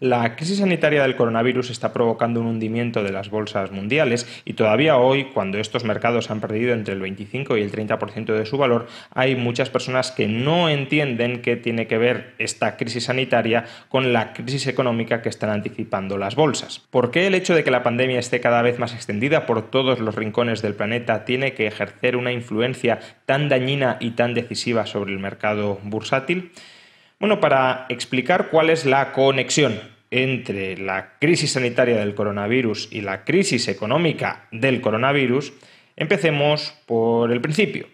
La crisis sanitaria del coronavirus está provocando un hundimiento de las bolsas mundiales y todavía hoy, cuando estos mercados han perdido entre el 25 y el 30% de su valor, hay muchas personas que no entienden qué tiene que ver esta crisis sanitaria con la crisis económica que están anticipando las bolsas. ¿Por qué el hecho de que la pandemia esté cada vez más extendida por todos los rincones del planeta tiene que ejercer una influencia tan dañina y tan decisiva sobre el mercado bursátil? Bueno, para explicar cuál es la conexión entre la crisis sanitaria del coronavirus y la crisis económica del coronavirus, empecemos por el principio.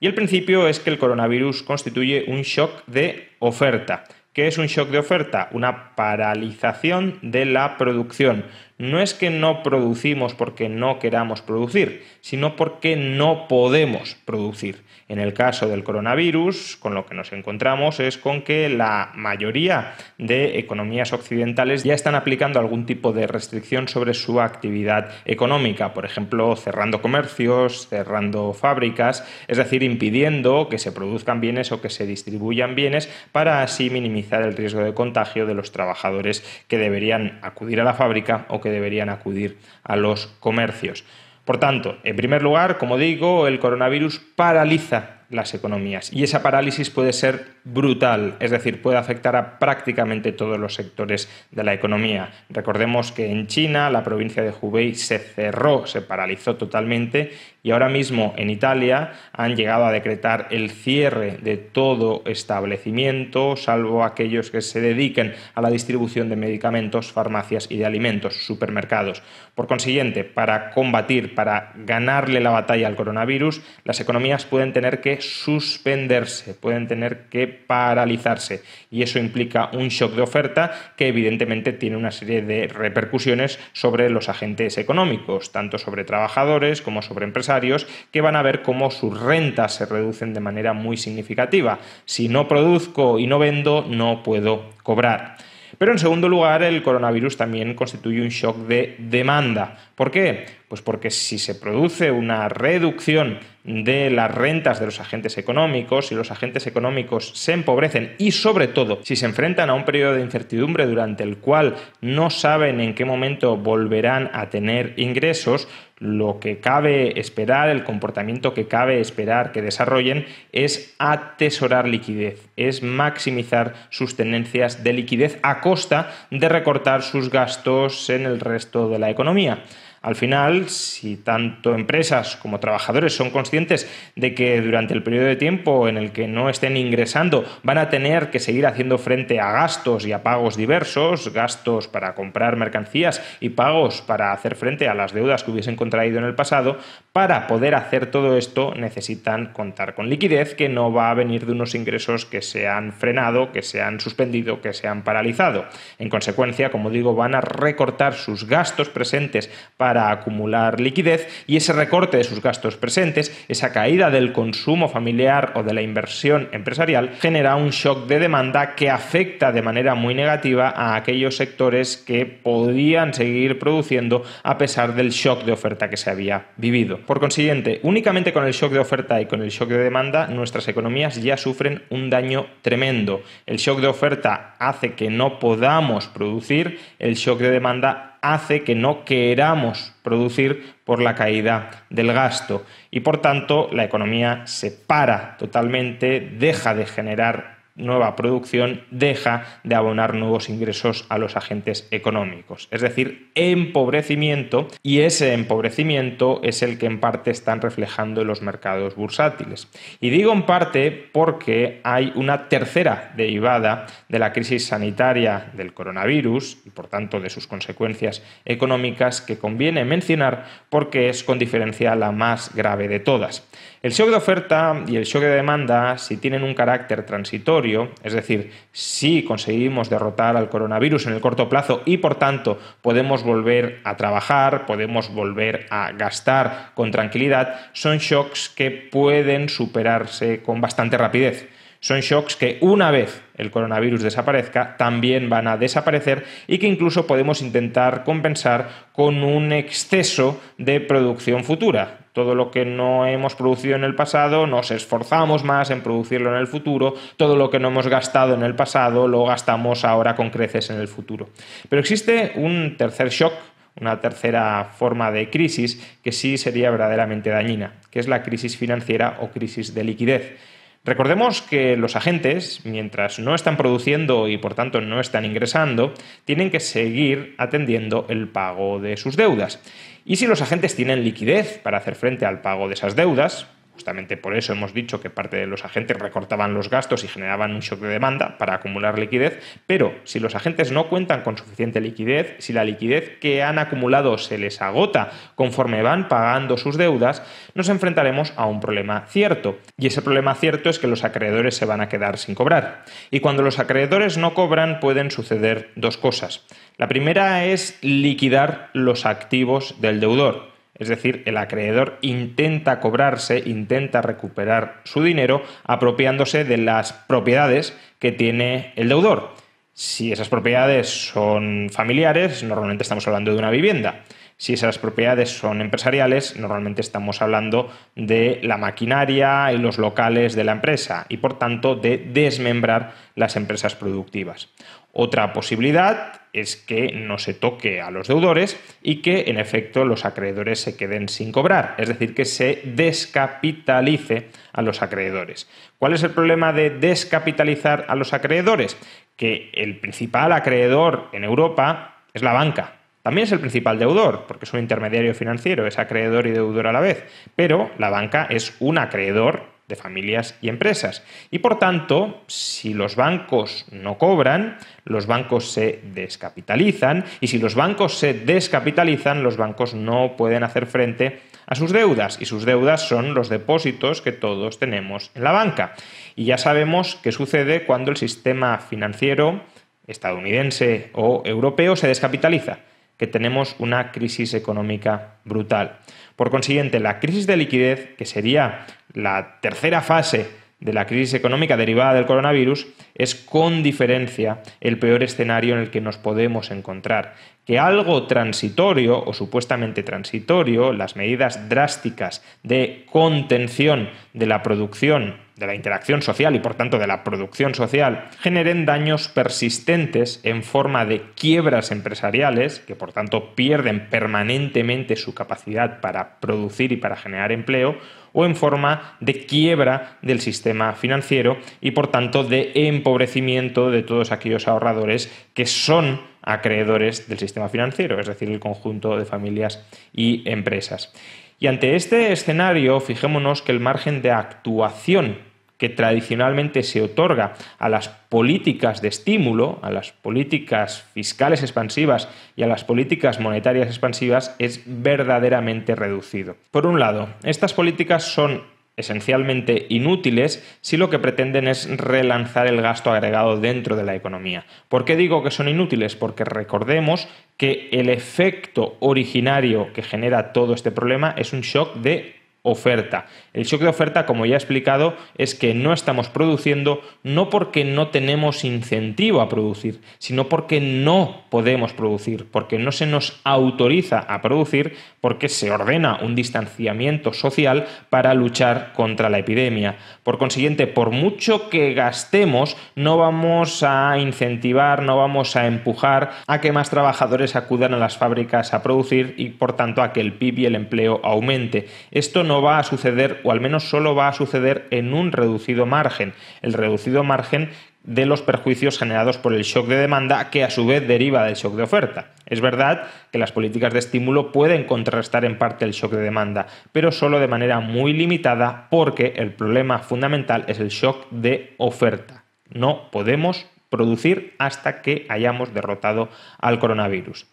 Y el principio es que el coronavirus constituye un shock de oferta. ¿Qué es un shock de oferta? Una paralización de la producción no es que no producimos porque no queramos producir, sino porque no podemos producir. En el caso del coronavirus, con lo que nos encontramos es con que la mayoría de economías occidentales ya están aplicando algún tipo de restricción sobre su actividad económica, por ejemplo, cerrando comercios, cerrando fábricas, es decir, impidiendo que se produzcan bienes o que se distribuyan bienes para así minimizar el riesgo de contagio de los trabajadores que deberían acudir a la fábrica o que deberían acudir a los comercios. Por tanto, en primer lugar, como digo, el coronavirus paraliza las economías y esa parálisis puede ser brutal, es decir, puede afectar a prácticamente todos los sectores de la economía. Recordemos que en China la provincia de Hubei se cerró, se paralizó totalmente y ahora mismo en Italia han llegado a decretar el cierre de todo establecimiento, salvo aquellos que se dediquen a la distribución de medicamentos, farmacias y de alimentos, supermercados. Por consiguiente, para combatir, para ganarle la batalla al coronavirus, las economías pueden tener que suspenderse, pueden tener que paralizarse. Y eso implica un shock de oferta que evidentemente tiene una serie de repercusiones sobre los agentes económicos, tanto sobre trabajadores como sobre empresarios, que van a ver cómo sus rentas se reducen de manera muy significativa. Si no produzco y no vendo, no puedo cobrar. Pero en segundo lugar, el coronavirus también constituye un shock de demanda. ¿Por qué? Pues porque si se produce una reducción de las rentas de los agentes económicos, si los agentes económicos se empobrecen y sobre todo si se enfrentan a un periodo de incertidumbre durante el cual no saben en qué momento volverán a tener ingresos, lo que cabe esperar, el comportamiento que cabe esperar que desarrollen es atesorar liquidez, es maximizar sus tenencias de liquidez a costa de recortar sus gastos en el resto de la economía. Al final, si tanto empresas como trabajadores son conscientes de que durante el periodo de tiempo en el que no estén ingresando van a tener que seguir haciendo frente a gastos y a pagos diversos, gastos para comprar mercancías y pagos para hacer frente a las deudas que hubiesen contraído en el pasado, para poder hacer todo esto necesitan contar con liquidez que no va a venir de unos ingresos que se han frenado, que se han suspendido, que se han paralizado. En consecuencia, como digo, van a recortar sus gastos presentes para para acumular liquidez y ese recorte de sus gastos presentes, esa caída del consumo familiar o de la inversión empresarial, genera un shock de demanda que afecta de manera muy negativa a aquellos sectores que podían seguir produciendo a pesar del shock de oferta que se había vivido. Por consiguiente, únicamente con el shock de oferta y con el shock de demanda, nuestras economías ya sufren un daño tremendo. El shock de oferta hace que no podamos producir, el shock de demanda hace que no queramos producir por la caída del gasto y por tanto la economía se para totalmente, deja de generar nueva producción deja de abonar nuevos ingresos a los agentes económicos, es decir, empobrecimiento, y ese empobrecimiento es el que en parte están reflejando los mercados bursátiles. Y digo en parte porque hay una tercera derivada de la crisis sanitaria del coronavirus y por tanto de sus consecuencias económicas que conviene mencionar porque es con diferencia la más grave de todas. El shock de oferta y el shock de demanda, si tienen un carácter transitorio, es decir, si conseguimos derrotar al coronavirus en el corto plazo y por tanto podemos volver a trabajar, podemos volver a gastar con tranquilidad, son shocks que pueden superarse con bastante rapidez. Son shocks que una vez el coronavirus desaparezca, también van a desaparecer y que incluso podemos intentar compensar con un exceso de producción futura. Todo lo que no hemos producido en el pasado, nos esforzamos más en producirlo en el futuro, todo lo que no hemos gastado en el pasado, lo gastamos ahora con creces en el futuro. Pero existe un tercer shock una tercera forma de crisis que sí sería verdaderamente dañina, que es la crisis financiera o crisis de liquidez. Recordemos que los agentes, mientras no están produciendo y por tanto no están ingresando, tienen que seguir atendiendo el pago de sus deudas. Y si los agentes tienen liquidez para hacer frente al pago de esas deudas, Justamente por eso hemos dicho que parte de los agentes recortaban los gastos y generaban un shock de demanda para acumular liquidez, pero si los agentes no cuentan con suficiente liquidez, si la liquidez que han acumulado se les agota conforme van pagando sus deudas, nos enfrentaremos a un problema cierto. Y ese problema cierto es que los acreedores se van a quedar sin cobrar. Y cuando los acreedores no cobran pueden suceder dos cosas. La primera es liquidar los activos del deudor. Es decir, el acreedor intenta cobrarse, intenta recuperar su dinero apropiándose de las propiedades que tiene el deudor. Si esas propiedades son familiares, normalmente estamos hablando de una vivienda. Si esas propiedades son empresariales, normalmente estamos hablando de la maquinaria y los locales de la empresa y por tanto de desmembrar las empresas productivas. Otra posibilidad es que no se toque a los deudores y que en efecto los acreedores se queden sin cobrar, es decir, que se descapitalice a los acreedores. ¿Cuál es el problema de descapitalizar a los acreedores? Que el principal acreedor en Europa es la banca, también es el principal deudor, porque es un intermediario financiero, es acreedor y deudor a la vez, pero la banca es un acreedor de familias y empresas. Y por tanto, si los bancos no cobran, los bancos se descapitalizan y si los bancos se descapitalizan, los bancos no pueden hacer frente a sus deudas y sus deudas son los depósitos que todos tenemos en la banca. Y ya sabemos qué sucede cuando el sistema financiero estadounidense o europeo se descapitaliza que tenemos una crisis económica brutal. Por consiguiente, la crisis de liquidez, que sería la tercera fase de la crisis económica derivada del coronavirus es con diferencia el peor escenario en el que nos podemos encontrar. Que algo transitorio o supuestamente transitorio, las medidas drásticas de contención de la producción de la interacción social y por tanto de la producción social, generen daños persistentes en forma de quiebras empresariales, que por tanto pierden permanentemente su capacidad para producir y para generar empleo, o en forma de quiebra del sistema financiero y por tanto de empobrecimiento de todos aquellos ahorradores que son acreedores del sistema financiero, es decir, el conjunto de familias y empresas. Y ante este escenario, fijémonos que el margen de actuación que tradicionalmente se otorga a las políticas de estímulo, a las políticas fiscales expansivas y a las políticas monetarias expansivas es verdaderamente reducido. Por un lado, estas políticas son esencialmente inútiles si lo que pretenden es relanzar el gasto agregado dentro de la economía. ¿Por qué digo que son inútiles? Porque recordemos que el efecto originario que genera todo este problema es un shock de oferta. El shock de oferta, como ya he explicado, es que no estamos produciendo no porque no tenemos incentivo a producir, sino porque no podemos producir, porque no se nos autoriza a producir, porque se ordena un distanciamiento social para luchar contra la epidemia. Por consiguiente, por mucho que gastemos, no vamos a incentivar, no vamos a empujar a que más trabajadores acudan a las fábricas a producir y, por tanto, a que el PIB y el empleo aumente. Esto no no va a suceder, o al menos solo va a suceder en un reducido margen, el reducido margen de los perjuicios generados por el shock de demanda que a su vez deriva del shock de oferta. Es verdad que las políticas de estímulo pueden contrarrestar en parte el shock de demanda, pero solo de manera muy limitada porque el problema fundamental es el shock de oferta. No podemos producir hasta que hayamos derrotado al coronavirus.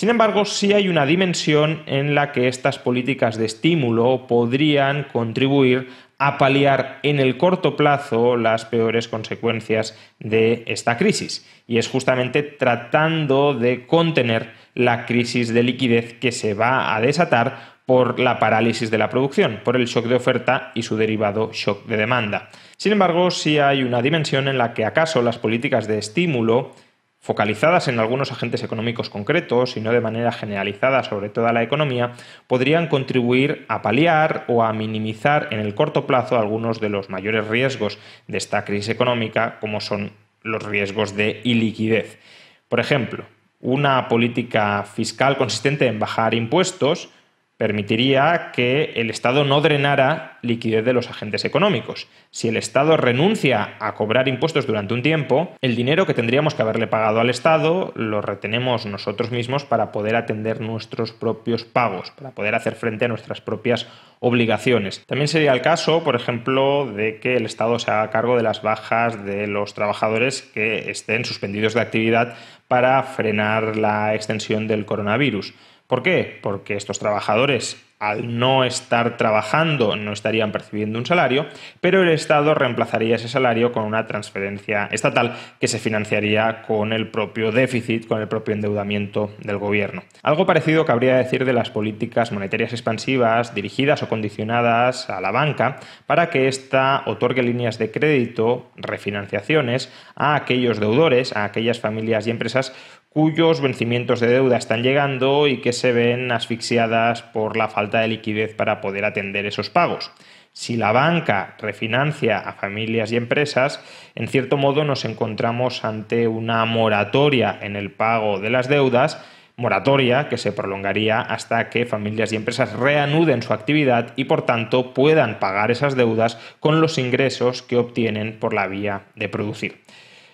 Sin embargo, sí hay una dimensión en la que estas políticas de estímulo podrían contribuir a paliar en el corto plazo las peores consecuencias de esta crisis. Y es justamente tratando de contener la crisis de liquidez que se va a desatar por la parálisis de la producción, por el shock de oferta y su derivado shock de demanda. Sin embargo, sí hay una dimensión en la que acaso las políticas de estímulo focalizadas en algunos agentes económicos concretos y no de manera generalizada sobre toda la economía, podrían contribuir a paliar o a minimizar en el corto plazo algunos de los mayores riesgos de esta crisis económica, como son los riesgos de iliquidez. Por ejemplo, una política fiscal consistente en bajar impuestos, permitiría que el Estado no drenara liquidez de los agentes económicos. Si el Estado renuncia a cobrar impuestos durante un tiempo, el dinero que tendríamos que haberle pagado al Estado lo retenemos nosotros mismos para poder atender nuestros propios pagos, para poder hacer frente a nuestras propias obligaciones. También sería el caso, por ejemplo, de que el Estado se haga cargo de las bajas de los trabajadores que estén suspendidos de actividad para frenar la extensión del coronavirus. ¿Por qué? Porque estos trabajadores, al no estar trabajando, no estarían percibiendo un salario, pero el Estado reemplazaría ese salario con una transferencia estatal que se financiaría con el propio déficit, con el propio endeudamiento del gobierno. Algo parecido cabría decir de las políticas monetarias expansivas dirigidas o condicionadas a la banca para que ésta otorgue líneas de crédito, refinanciaciones, a aquellos deudores, a aquellas familias y empresas cuyos vencimientos de deuda están llegando y que se ven asfixiadas por la falta de liquidez para poder atender esos pagos. Si la banca refinancia a familias y empresas, en cierto modo nos encontramos ante una moratoria en el pago de las deudas, moratoria que se prolongaría hasta que familias y empresas reanuden su actividad y por tanto puedan pagar esas deudas con los ingresos que obtienen por la vía de producir.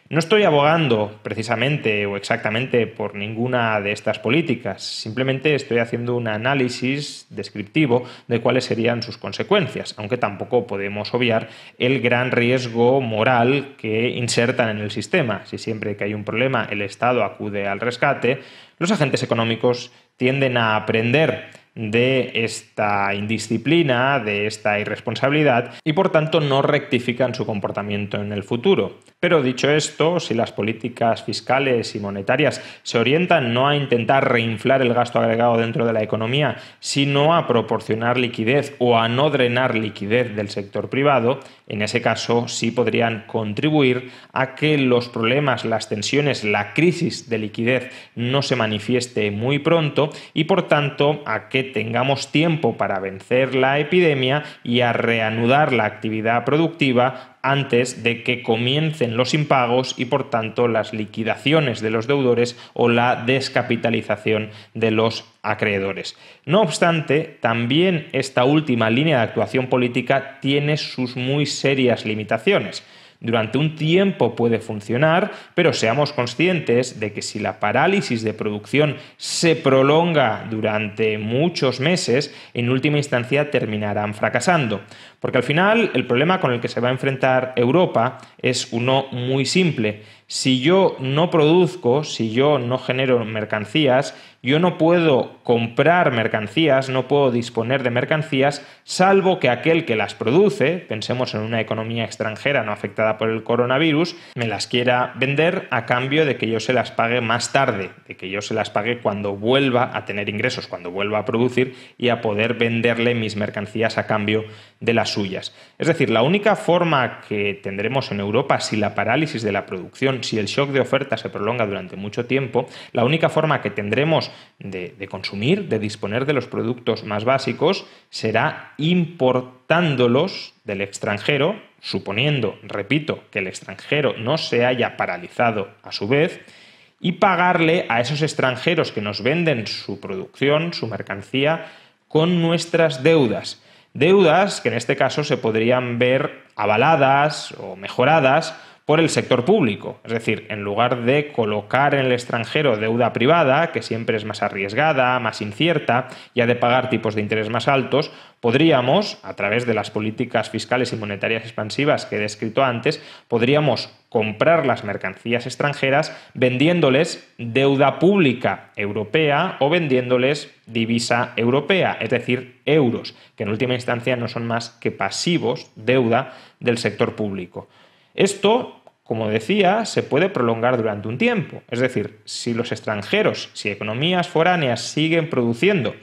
No estoy abogando precisamente o exactamente por ninguna de estas políticas, simplemente estoy haciendo un análisis descriptivo de cuáles serían sus consecuencias, aunque tampoco podemos obviar el gran riesgo moral que insertan en el sistema. Si siempre que hay un problema el Estado acude al rescate, los agentes económicos tienden a aprender de esta indisciplina, de esta irresponsabilidad y por tanto no rectifican su comportamiento en el futuro. Pero dicho esto, si las políticas fiscales y monetarias se orientan no a intentar reinflar el gasto agregado dentro de la economía, sino a proporcionar liquidez o a no drenar liquidez del sector privado, en ese caso sí podrían contribuir a que los problemas, las tensiones, la crisis de liquidez no se manifieste muy pronto y por tanto a que tengamos tiempo para vencer la epidemia y a reanudar la actividad productiva antes de que comiencen los impagos y por tanto las liquidaciones de los deudores o la descapitalización de los acreedores. No obstante, también esta última línea de actuación política tiene sus muy serias limitaciones. Durante un tiempo puede funcionar, pero seamos conscientes de que si la parálisis de producción se prolonga durante muchos meses, en última instancia terminarán fracasando. Porque al final el problema con el que se va a enfrentar Europa es uno muy simple. Si yo no produzco, si yo no genero mercancías, yo no puedo comprar mercancías, no puedo disponer de mercancías, salvo que aquel que las produce, pensemos en una economía extranjera no afectada por el coronavirus, me las quiera vender a cambio de que yo se las pague más tarde, de que yo se las pague cuando vuelva a tener ingresos, cuando vuelva a producir y a poder venderle mis mercancías a cambio de las suyas. Es decir, la única forma que tendremos en Europa si la parálisis de la producción, si el shock de oferta se prolonga durante mucho tiempo, la única forma que tendremos de, consumir, de disponer de los productos más básicos, será importándolos del extranjero, suponiendo, repito, que el extranjero no se haya paralizado a su vez, y pagarle a esos extranjeros que nos venden su producción, su mercancía, con nuestras deudas. Deudas que en este caso se podrían ver avaladas o mejoradas por el sector público. Es decir, en lugar de colocar en el extranjero deuda privada, que siempre es más arriesgada, más incierta y ha de pagar tipos de interés más altos, podríamos, a través de las políticas fiscales y monetarias expansivas que he descrito antes, podríamos comprar las mercancías extranjeras vendiéndoles deuda pública europea o vendiéndoles divisa europea, es decir, euros, que en última instancia no son más que pasivos, deuda del sector público. Esto, como decía, se puede prolongar durante un tiempo. Es decir, si los extranjeros, si economías foráneas siguen produciendo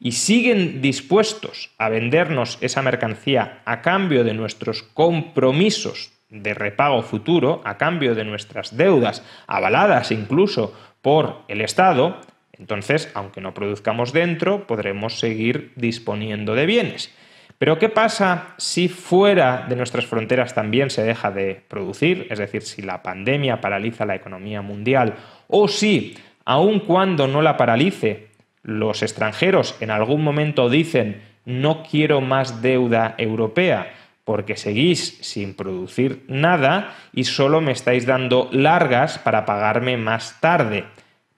y siguen dispuestos a vendernos esa mercancía a cambio de nuestros compromisos de repago futuro, a cambio de nuestras deudas, avaladas incluso por el Estado, entonces, aunque no produzcamos dentro, podremos seguir disponiendo de bienes. Pero ¿qué pasa si fuera de nuestras fronteras también se deja de producir? Es decir, si la pandemia paraliza la economía mundial o si, aun cuando no la paralice, los extranjeros en algún momento dicen no quiero más deuda europea porque seguís sin producir nada y solo me estáis dando largas para pagarme más tarde.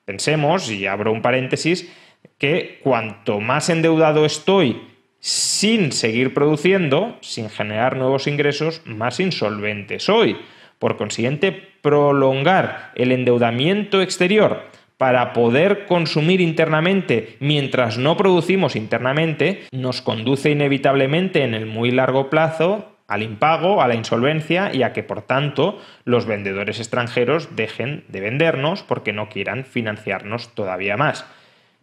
Pensemos, y abro un paréntesis, que cuanto más endeudado estoy, sin seguir produciendo, sin generar nuevos ingresos, más insolventes. Hoy, Por consiguiente, prolongar el endeudamiento exterior para poder consumir internamente mientras no producimos internamente, nos conduce inevitablemente en el muy largo plazo al impago, a la insolvencia y a que, por tanto, los vendedores extranjeros dejen de vendernos porque no quieran financiarnos todavía más.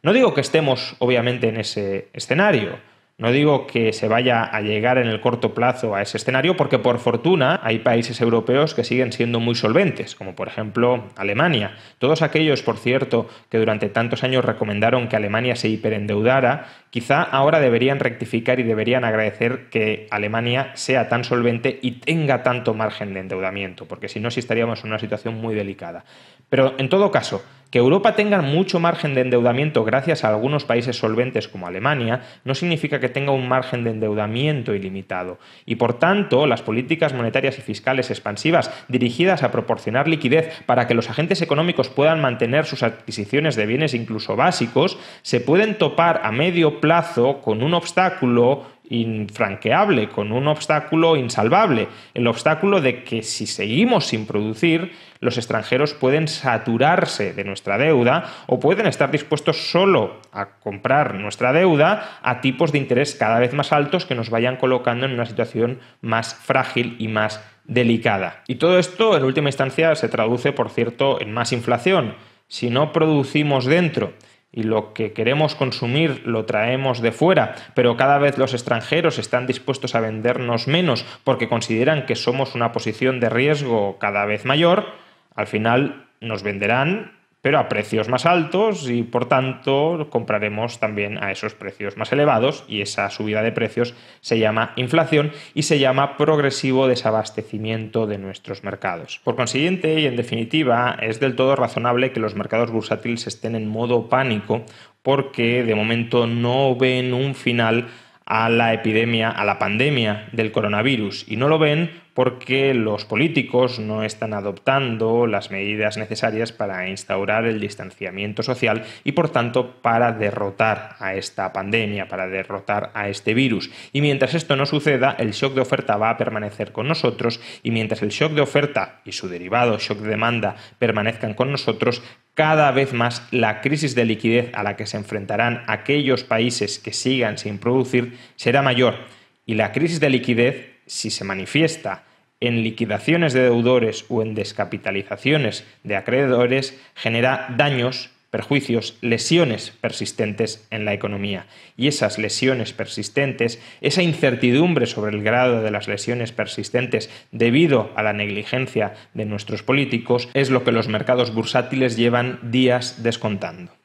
No digo que estemos, obviamente, en ese escenario. No digo que se vaya a llegar en el corto plazo a ese escenario, porque por fortuna hay países europeos que siguen siendo muy solventes, como por ejemplo Alemania. Todos aquellos, por cierto, que durante tantos años recomendaron que Alemania se hiperendeudara, quizá ahora deberían rectificar y deberían agradecer que Alemania sea tan solvente y tenga tanto margen de endeudamiento, porque si no, estaríamos en una situación muy delicada. Pero en todo caso, que Europa tenga mucho margen de endeudamiento gracias a algunos países solventes como Alemania no significa que tenga un margen de endeudamiento ilimitado y por tanto las políticas monetarias y fiscales expansivas dirigidas a proporcionar liquidez para que los agentes económicos puedan mantener sus adquisiciones de bienes incluso básicos se pueden topar a medio plazo con un obstáculo infranqueable, con un obstáculo insalvable, el obstáculo de que si seguimos sin producir, los extranjeros pueden saturarse de nuestra deuda o pueden estar dispuestos solo a comprar nuestra deuda a tipos de interés cada vez más altos que nos vayan colocando en una situación más frágil y más delicada. Y todo esto, en última instancia, se traduce, por cierto, en más inflación. Si no producimos dentro, y lo que queremos consumir lo traemos de fuera, pero cada vez los extranjeros están dispuestos a vendernos menos porque consideran que somos una posición de riesgo cada vez mayor, al final nos venderán pero a precios más altos y por tanto compraremos también a esos precios más elevados y esa subida de precios se llama inflación y se llama progresivo desabastecimiento de nuestros mercados. Por consiguiente y en definitiva es del todo razonable que los mercados bursátiles estén en modo pánico porque de momento no ven un final a la epidemia, a la pandemia del coronavirus. Y no lo ven porque los políticos no están adoptando las medidas necesarias para instaurar el distanciamiento social y por tanto para derrotar a esta pandemia, para derrotar a este virus. Y mientras esto no suceda, el shock de oferta va a permanecer con nosotros y mientras el shock de oferta y su derivado shock de demanda permanezcan con nosotros, cada vez más la crisis de liquidez a la que se enfrentarán aquellos países que sigan sin producir será mayor y la crisis de liquidez, si se manifiesta en liquidaciones de deudores o en descapitalizaciones de acreedores, genera daños perjuicios, lesiones persistentes en la economía. Y esas lesiones persistentes, esa incertidumbre sobre el grado de las lesiones persistentes debido a la negligencia de nuestros políticos, es lo que los mercados bursátiles llevan días descontando.